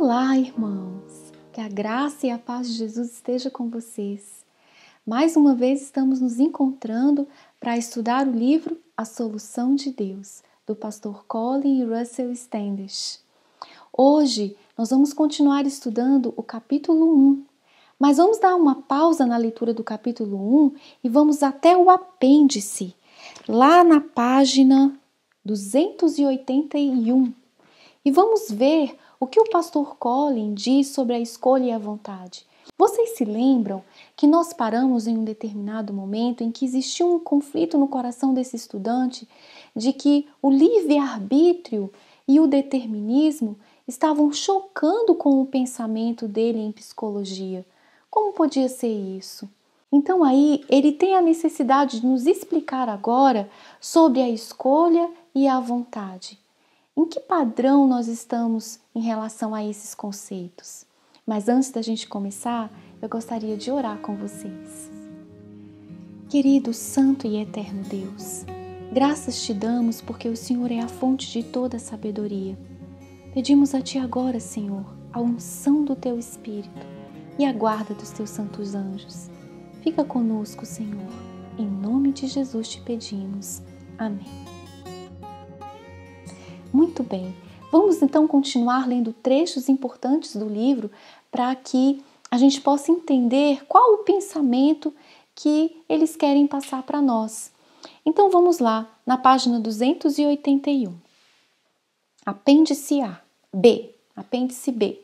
Olá, irmãos! Que a graça e a paz de Jesus esteja com vocês. Mais uma vez estamos nos encontrando para estudar o livro A Solução de Deus, do pastor Colin e Russell Standish. Hoje nós vamos continuar estudando o capítulo 1, mas vamos dar uma pausa na leitura do capítulo 1 e vamos até o apêndice, lá na página 281. E vamos ver o que o pastor Colin diz sobre a escolha e a vontade? Vocês se lembram que nós paramos em um determinado momento em que existia um conflito no coração desse estudante de que o livre-arbítrio e o determinismo estavam chocando com o pensamento dele em psicologia. Como podia ser isso? Então, aí, ele tem a necessidade de nos explicar agora sobre a escolha e a vontade em que padrão nós estamos em relação a esses conceitos. Mas antes da gente começar, eu gostaria de orar com vocês. Querido Santo e Eterno Deus, graças te damos porque o Senhor é a fonte de toda sabedoria. Pedimos a Ti agora, Senhor, a unção do Teu Espírito e a guarda dos Teus santos anjos. Fica conosco, Senhor. Em nome de Jesus te pedimos. Amém. Muito bem. Vamos então continuar lendo trechos importantes do livro para que a gente possa entender qual o pensamento que eles querem passar para nós. Então vamos lá, na página 281. Apêndice A, B, apêndice B.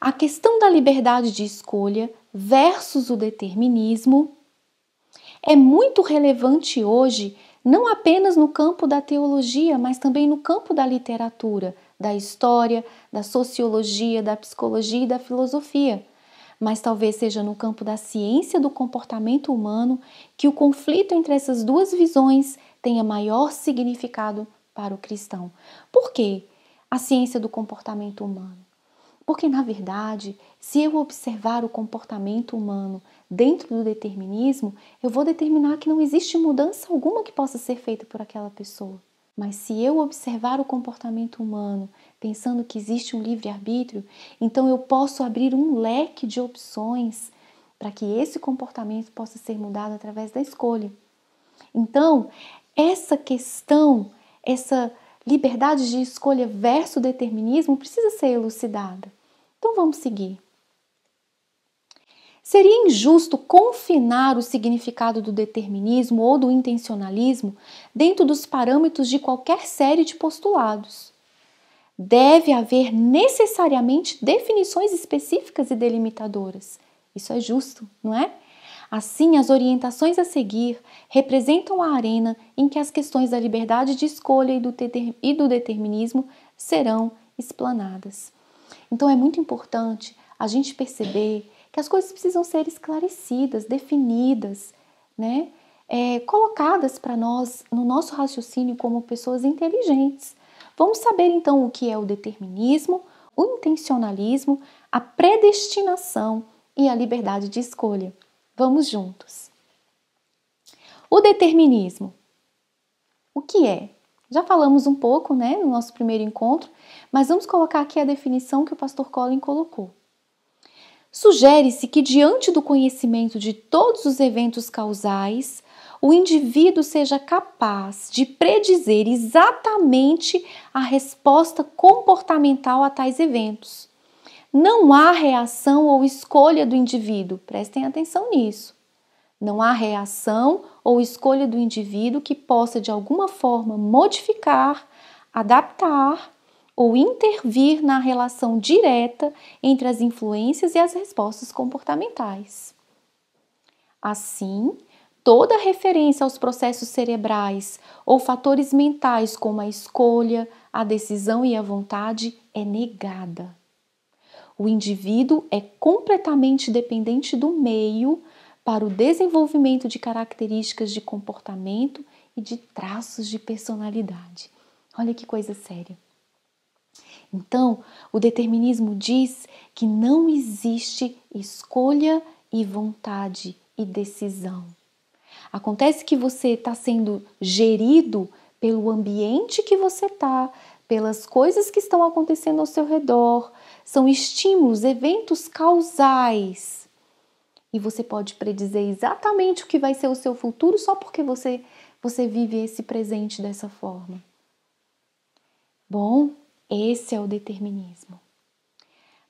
A questão da liberdade de escolha versus o determinismo é muito relevante hoje não apenas no campo da teologia, mas também no campo da literatura, da história, da sociologia, da psicologia e da filosofia. Mas talvez seja no campo da ciência do comportamento humano que o conflito entre essas duas visões tenha maior significado para o cristão. Por quê? A ciência do comportamento humano. Porque, na verdade, se eu observar o comportamento humano dentro do determinismo, eu vou determinar que não existe mudança alguma que possa ser feita por aquela pessoa. Mas se eu observar o comportamento humano pensando que existe um livre-arbítrio, então eu posso abrir um leque de opções para que esse comportamento possa ser mudado através da escolha. Então, essa questão, essa liberdade de escolha versus determinismo precisa ser elucidada. Então vamos seguir. Seria injusto confinar o significado do determinismo ou do intencionalismo dentro dos parâmetros de qualquer série de postulados. Deve haver necessariamente definições específicas e delimitadoras. Isso é justo, não é? Assim, as orientações a seguir representam a arena em que as questões da liberdade de escolha e do, determinismo serão explanadas. Então é muito importante a gente perceber que as coisas precisam ser esclarecidas, definidas, né? É, colocadas para nós no nosso raciocínio como pessoas inteligentes. Vamos saber então o que é o determinismo, o intencionalismo, a predestinação e a liberdade de escolha. Vamos juntos. O determinismo. O que é? Já falamos um pouco, né, no nosso primeiro encontro, mas vamos colocar aqui a definição que o pastor Colin colocou. Sugere-se que, diante do conhecimento de todos os eventos causais, o indivíduo seja capaz de predizer exatamente a resposta comportamental a tais eventos. Não há reação ou escolha do indivíduo, prestem atenção nisso. Não há reação ou escolha do indivíduo que possa de alguma forma modificar, adaptar ou intervir na relação direta entre as influências e as respostas comportamentais. Assim, toda referência aos processos cerebrais ou fatores mentais como a escolha, a decisão e a vontade é negada. O indivíduo é completamente dependente do meio para o desenvolvimento de características de comportamento e de traços de personalidade. Olha que coisa séria. Então, o determinismo diz que não existe escolha e vontade e decisão. Acontece que você está sendo gerido pelo ambiente que você está, pelas coisas que estão acontecendo ao seu redor. São estímulos, eventos causais e você pode predizer exatamente o que vai ser o seu futuro só porque você você vive esse presente dessa forma. Bom, esse é o determinismo.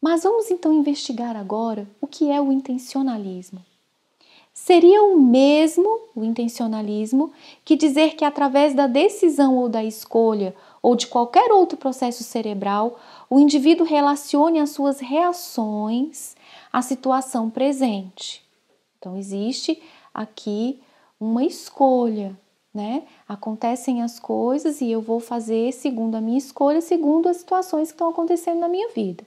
Mas vamos então investigar agora o que é o intencionalismo. Seria o mesmo, o intencionalismo, que dizer que através da decisão ou da escolha ou de qualquer outro processo cerebral, o indivíduo relacione as suas reações a situação presente. Então, existe aqui uma escolha, né? Acontecem as coisas e eu vou fazer segundo a minha escolha, segundo as situações que estão acontecendo na minha vida.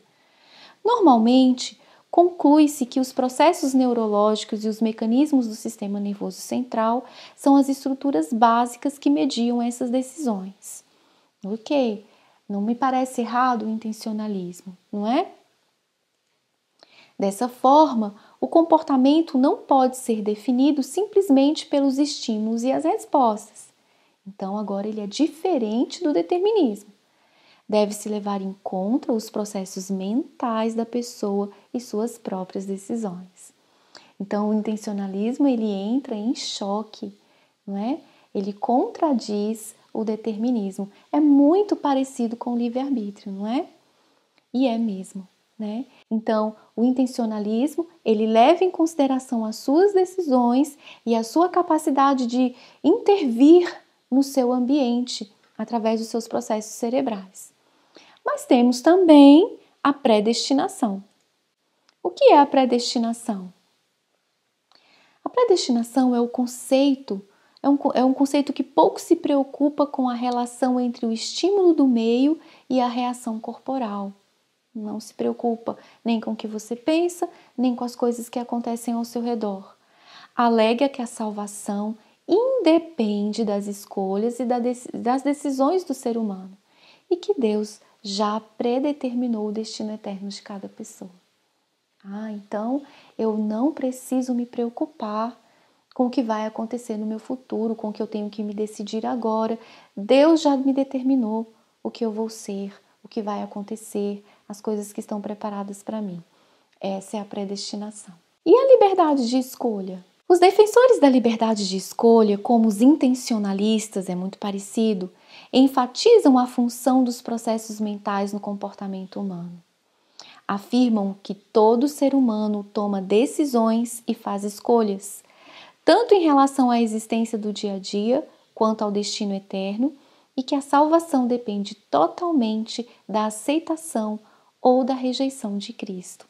Normalmente, conclui-se que os processos neurológicos e os mecanismos do sistema nervoso central são as estruturas básicas que mediam essas decisões. Ok, não me parece errado o intencionalismo, não é? Dessa forma, o comportamento não pode ser definido simplesmente pelos estímulos e as respostas. Então, agora ele é diferente do determinismo. Deve-se levar em conta os processos mentais da pessoa e suas próprias decisões. Então, o intencionalismo ele entra em choque, não é? Ele contradiz o determinismo. É muito parecido com o livre-arbítrio, não é? E é mesmo né? Então, o intencionalismo, ele leva em consideração as suas decisões e a sua capacidade de intervir no seu ambiente através dos seus processos cerebrais. Mas temos também a predestinação. O que é a predestinação? A predestinação é o conceito, é um, é um conceito que pouco se preocupa com a relação entre o estímulo do meio e a reação corporal. Não se preocupa nem com o que você pensa, nem com as coisas que acontecem ao seu redor. Alega que a salvação independe das escolhas e das decisões do ser humano e que Deus já predeterminou o destino eterno de cada pessoa. Ah, então eu não preciso me preocupar com o que vai acontecer no meu futuro, com o que eu tenho que me decidir agora. Deus já me determinou o que eu vou ser, o que vai acontecer, as coisas que estão preparadas para mim. Essa é a predestinação. E a liberdade de escolha? Os defensores da liberdade de escolha, como os intencionalistas, é muito parecido, enfatizam a função dos processos mentais no comportamento humano. Afirmam que todo ser humano toma decisões e faz escolhas, tanto em relação à existência do dia a dia quanto ao destino eterno e que a salvação depende totalmente da aceitação ou da rejeição de Cristo.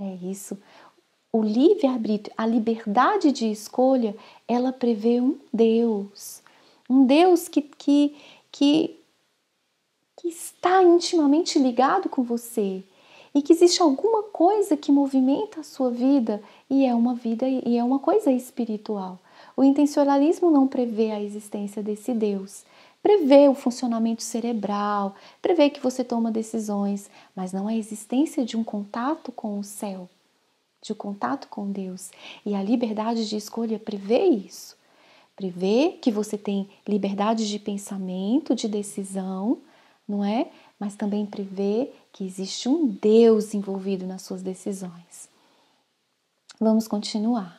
É isso. O livre-arbítrio, a liberdade de escolha, ela prevê um Deus. Um Deus que, que, que, que está intimamente ligado com você e que existe alguma coisa que movimenta a sua vida e é uma vida e é uma coisa espiritual. O intencionalismo não prevê a existência desse Deus. Prevê o funcionamento cerebral, prevê que você toma decisões, mas não a existência de um contato com o céu, de um contato com Deus. E a liberdade de escolha prevê isso. Prevê que você tem liberdade de pensamento, de decisão, não é? Mas também prevê que existe um Deus envolvido nas suas decisões. Vamos continuar.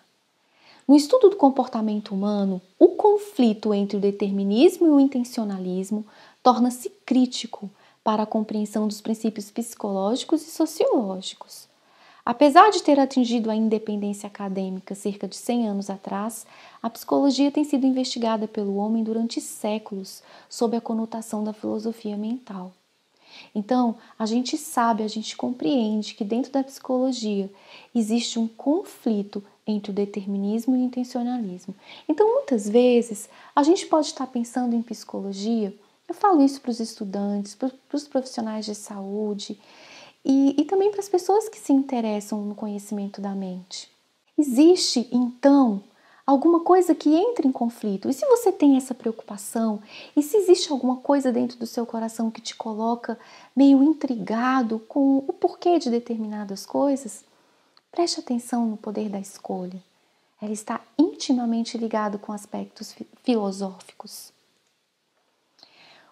No estudo do comportamento humano, o conflito entre o determinismo e o intencionalismo torna-se crítico para a compreensão dos princípios psicológicos e sociológicos. Apesar de ter atingido a independência acadêmica cerca de 100 anos atrás, a psicologia tem sido investigada pelo homem durante séculos sob a conotação da filosofia mental. Então, a gente sabe, a gente compreende que dentro da psicologia existe um conflito entre o determinismo e o intencionalismo. Então, muitas vezes, a gente pode estar pensando em psicologia, eu falo isso para os estudantes, para os profissionais de saúde e, e também para as pessoas que se interessam no conhecimento da mente. Existe, então, alguma coisa que entra em conflito. E se você tem essa preocupação, e se existe alguma coisa dentro do seu coração que te coloca meio intrigado com o porquê de determinadas coisas, Preste atenção no poder da escolha. Ela está intimamente ligada com aspectos filosóficos.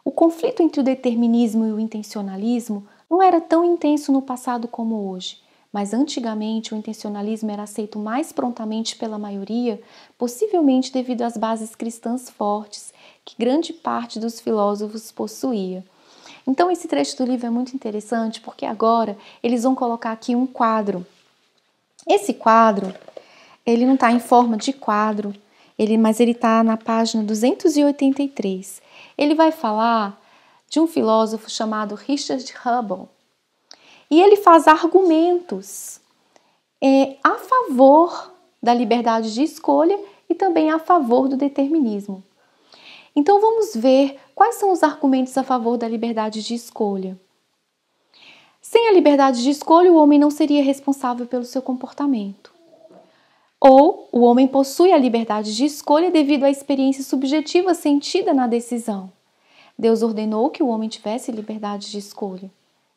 O conflito entre o determinismo e o intencionalismo não era tão intenso no passado como hoje, mas antigamente o intencionalismo era aceito mais prontamente pela maioria, possivelmente devido às bases cristãs fortes que grande parte dos filósofos possuía. Então, esse trecho do livro é muito interessante porque agora eles vão colocar aqui um quadro esse quadro, ele não está em forma de quadro, ele, mas ele está na página 283. Ele vai falar de um filósofo chamado Richard Hubble. E ele faz argumentos é, a favor da liberdade de escolha e também a favor do determinismo. Então vamos ver quais são os argumentos a favor da liberdade de escolha. Sem a liberdade de escolha, o homem não seria responsável pelo seu comportamento. Ou o homem possui a liberdade de escolha devido à experiência subjetiva sentida na decisão. Deus ordenou que o homem tivesse liberdade de escolha.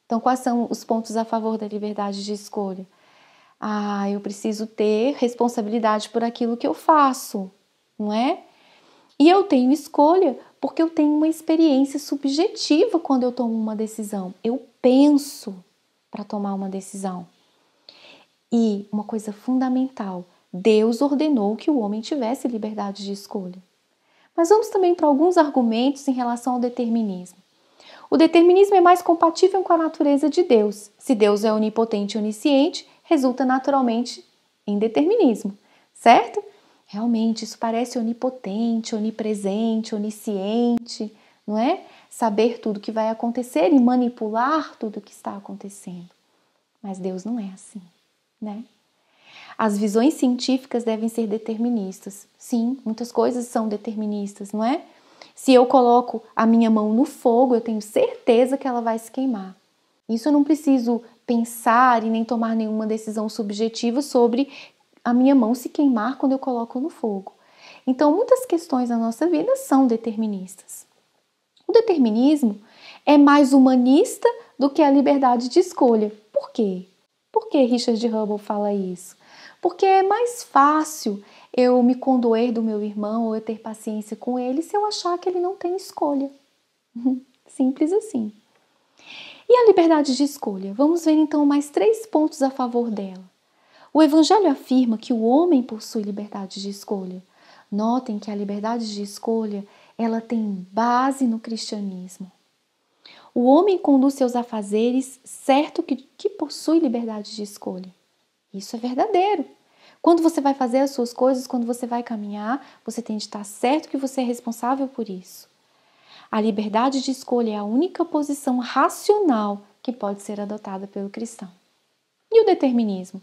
Então, quais são os pontos a favor da liberdade de escolha? Ah, eu preciso ter responsabilidade por aquilo que eu faço, não é? E eu tenho escolha porque eu tenho uma experiência subjetiva quando eu tomo uma decisão. Eu penso para tomar uma decisão. E uma coisa fundamental, Deus ordenou que o homem tivesse liberdade de escolha. Mas vamos também para alguns argumentos em relação ao determinismo. O determinismo é mais compatível com a natureza de Deus. Se Deus é onipotente e onisciente, resulta naturalmente em determinismo, certo? Realmente, isso parece onipotente, onipresente, onisciente, não é? saber tudo o que vai acontecer e manipular tudo o que está acontecendo. Mas Deus não é assim, né? As visões científicas devem ser deterministas. Sim, muitas coisas são deterministas, não é? Se eu coloco a minha mão no fogo, eu tenho certeza que ela vai se queimar. Isso eu não preciso pensar e nem tomar nenhuma decisão subjetiva sobre a minha mão se queimar quando eu coloco no fogo. Então, muitas questões da nossa vida são deterministas. O determinismo é mais humanista do que a liberdade de escolha. Por quê? Por que Richard Hubble fala isso? Porque é mais fácil eu me condoer do meu irmão ou eu ter paciência com ele se eu achar que ele não tem escolha. Simples assim. E a liberdade de escolha? Vamos ver então mais três pontos a favor dela. O Evangelho afirma que o homem possui liberdade de escolha. Notem que a liberdade de escolha ela tem base no cristianismo. O homem conduz seus afazeres certo que, que possui liberdade de escolha. Isso é verdadeiro. Quando você vai fazer as suas coisas, quando você vai caminhar, você tem de estar certo que você é responsável por isso. A liberdade de escolha é a única posição racional que pode ser adotada pelo cristão. E o determinismo?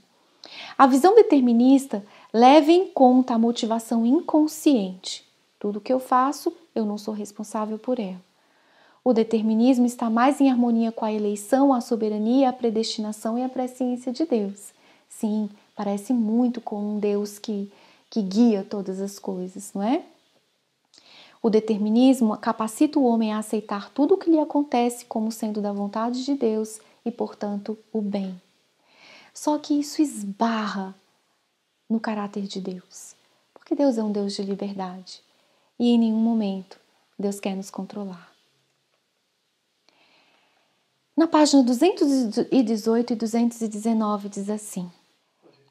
A visão determinista leva em conta a motivação inconsciente. Tudo que eu faço, eu não sou responsável por ela. O determinismo está mais em harmonia com a eleição, a soberania, a predestinação e a presciência de Deus. Sim, parece muito com um Deus que, que guia todas as coisas, não é? O determinismo capacita o homem a aceitar tudo o que lhe acontece como sendo da vontade de Deus e, portanto, o bem. Só que isso esbarra no caráter de Deus, porque Deus é um Deus de liberdade e em nenhum momento Deus quer nos controlar. Na página 218 e 219 diz assim: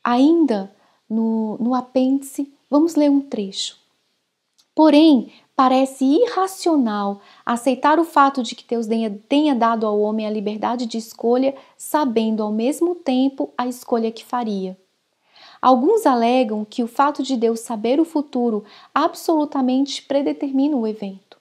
ainda no, no apêndice, vamos ler um trecho. Porém, parece irracional aceitar o fato de que Deus tenha dado ao homem a liberdade de escolha, sabendo ao mesmo tempo a escolha que faria. Alguns alegam que o fato de Deus saber o futuro absolutamente predetermina o evento.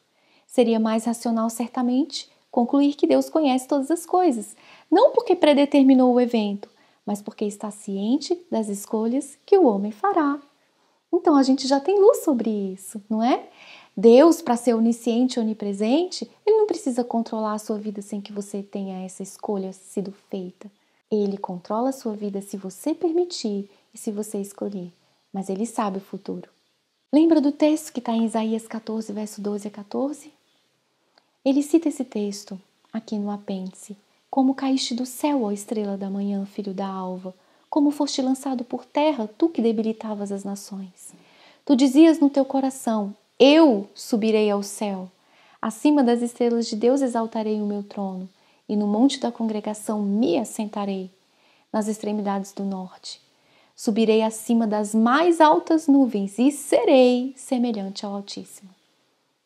Seria mais racional, certamente, concluir que Deus conhece todas as coisas, não porque predeterminou o evento, mas porque está ciente das escolhas que o homem fará. Então a gente já tem luz sobre isso, não é? Deus, para ser onisciente e onipresente, ele não precisa controlar a sua vida sem que você tenha essa escolha sido feita. Ele controla a sua vida se você permitir e se você escolher, mas ele sabe o futuro. Lembra do texto que está em Isaías 14, verso 12 a 14? Ele cita esse texto aqui no apêndice. Como caíste do céu, ó estrela da manhã, filho da alva, como foste lançado por terra, tu que debilitavas as nações. Tu dizias no teu coração: Eu subirei ao céu. Acima das estrelas de Deus exaltarei o meu trono, e no monte da congregação me assentarei, nas extremidades do norte subirei acima das mais altas nuvens e serei semelhante ao Altíssimo.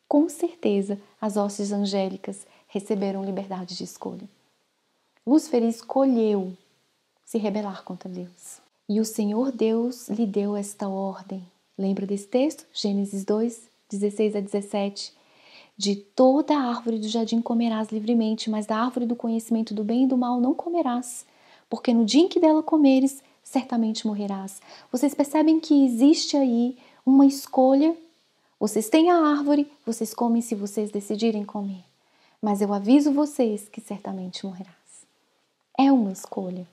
Com certeza, as hostes angélicas receberam liberdade de escolha. Lúcifer escolheu se rebelar contra Deus. E o Senhor Deus lhe deu esta ordem. Lembra desse texto? Gênesis 2, 16 a 17. De toda a árvore do jardim comerás livremente, mas da árvore do conhecimento do bem e do mal não comerás, porque no dia em que dela comeres, certamente morrerás. Vocês percebem que existe aí uma escolha? Vocês têm a árvore, vocês comem se vocês decidirem comer. Mas eu aviso vocês que certamente morrerás. É uma escolha.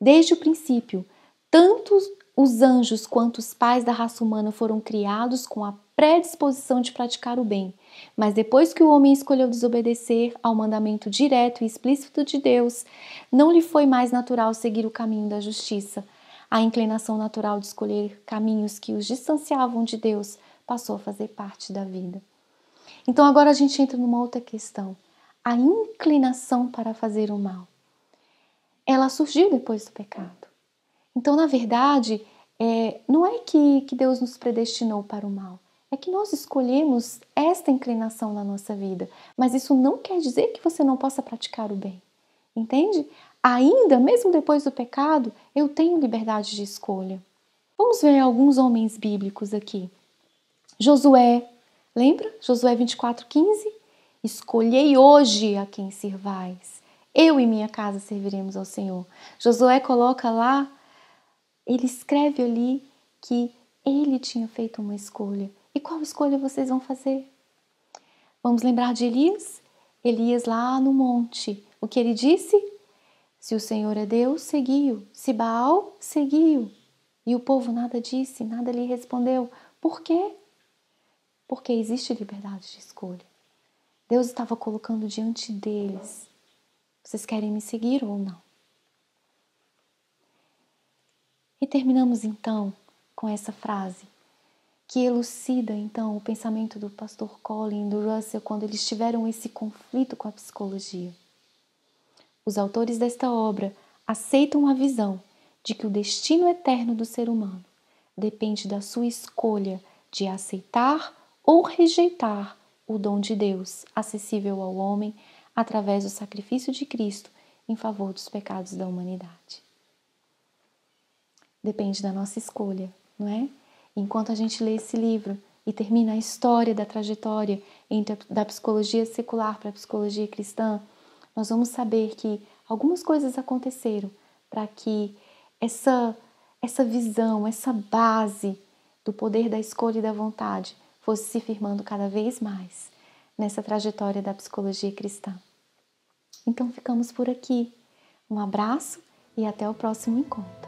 Desde o princípio, tanto os anjos quanto os pais da raça humana foram criados com a predisposição de praticar o bem mas depois que o homem escolheu desobedecer ao mandamento direto e explícito de Deus, não lhe foi mais natural seguir o caminho da justiça. A inclinação natural de escolher caminhos que os distanciavam de Deus passou a fazer parte da vida. Então agora a gente entra numa outra questão: a inclinação para fazer o mal. Ela surgiu depois do pecado. Então, na verdade, é, não é que, que Deus nos predestinou para o mal é que nós escolhemos esta inclinação na nossa vida, mas isso não quer dizer que você não possa praticar o bem, entende? Ainda, mesmo depois do pecado, eu tenho liberdade de escolha. Vamos ver alguns homens bíblicos aqui. Josué, lembra? Josué 24:15. Escolhei hoje a quem servais. Eu e minha casa serviremos ao Senhor. Josué coloca lá, ele escreve ali que ele tinha feito uma escolha e qual escolha vocês vão fazer? Vamos lembrar de Elias? Elias lá no monte. O que ele disse? Se o Senhor é Deus, seguiu. Se Baal, seguiu. E o povo nada disse, nada lhe respondeu. Por quê? Porque existe liberdade de escolha. Deus estava colocando diante deles: vocês querem me seguir ou não? E terminamos então com essa frase: que elucida então o pensamento do pastor Colin e do Russell quando eles tiveram esse conflito com a psicologia. Os autores desta obra aceitam a visão de que o destino eterno do ser humano depende da sua escolha de aceitar ou rejeitar o dom de Deus acessível ao homem através do sacrifício de Cristo em favor dos pecados da humanidade. Depende da nossa escolha, não é? enquanto a gente lê esse livro e termina a história da trajetória entre a, da psicologia secular para a psicologia cristã, nós vamos saber que algumas coisas aconteceram para que essa essa visão, essa base do poder da escolha e da vontade fosse se firmando cada vez mais nessa trajetória da psicologia cristã. Então ficamos por aqui. Um abraço e até o próximo encontro.